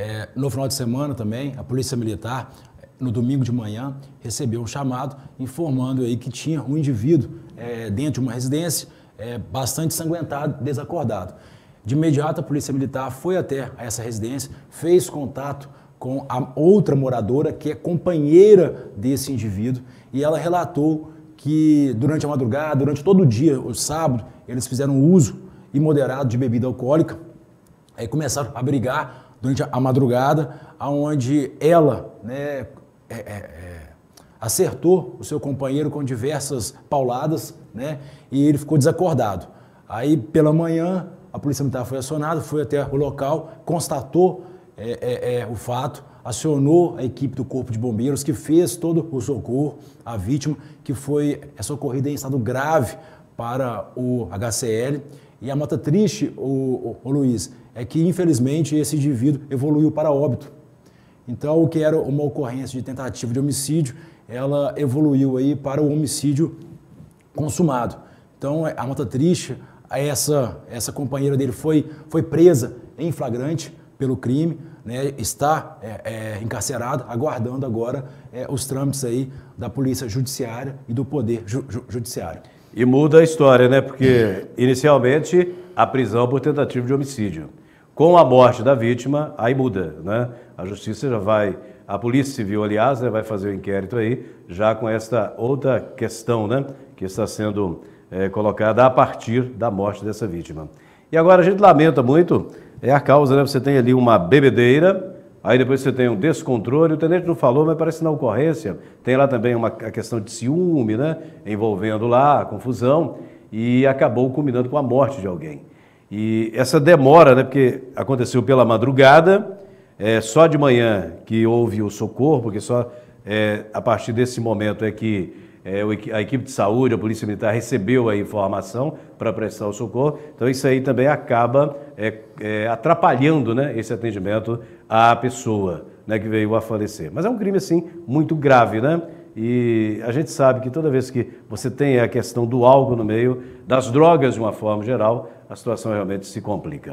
É, no final de semana também, a Polícia Militar, no domingo de manhã, recebeu um chamado informando aí que tinha um indivíduo é, dentro de uma residência é, bastante sanguentado, desacordado. De imediato, a Polícia Militar foi até essa residência, fez contato com a outra moradora, que é companheira desse indivíduo, e ela relatou que durante a madrugada, durante todo o dia, o sábado, eles fizeram uso imoderado de bebida alcoólica, aí começaram a brigar, durante a madrugada, aonde ela né, é, é, é, acertou o seu companheiro com diversas pauladas, né, e ele ficou desacordado. Aí, pela manhã, a polícia militar foi acionada, foi até o local, constatou é, é, é, o fato, acionou a equipe do Corpo de Bombeiros, que fez todo o socorro à vítima, que foi é socorrida em estado grave para o HCL. E a nota triste, o, o, o Luiz, é que infelizmente esse indivíduo evoluiu para óbito. Então, o que era uma ocorrência de tentativa de homicídio, ela evoluiu aí para o homicídio consumado. Então, a nota triste, essa, essa companheira dele foi, foi presa em flagrante pelo crime, né, está é, é, encarcerada, aguardando agora é, os trâmites aí da Polícia Judiciária e do Poder ju, ju, Judiciário. E muda a história, né? Porque inicialmente a prisão por tentativa de homicídio. Com a morte da vítima, aí muda, né? A justiça já vai, a Polícia Civil, aliás, né, vai fazer o um inquérito aí, já com esta outra questão, né? Que está sendo é, colocada a partir da morte dessa vítima. E agora a gente lamenta muito, é a causa, né? Você tem ali uma bebedeira Aí depois você tem um descontrole, o tenente não falou, mas parece na ocorrência. Tem lá também uma, questão de ciúme, né? Envolvendo lá a confusão e acabou culminando com a morte de alguém. E essa demora, né? Porque aconteceu pela madrugada, é, só de manhã que houve o socorro, porque só é, a partir desse momento é que é, a equipe de saúde, a Polícia Militar recebeu a informação para prestar o socorro. Então, isso aí também acaba é, é, atrapalhando né, esse atendimento à pessoa né, que veio a falecer. Mas é um crime, assim, muito grave, né? E a gente sabe que toda vez que você tem a questão do álcool no meio, das drogas de uma forma geral, a situação realmente se complica.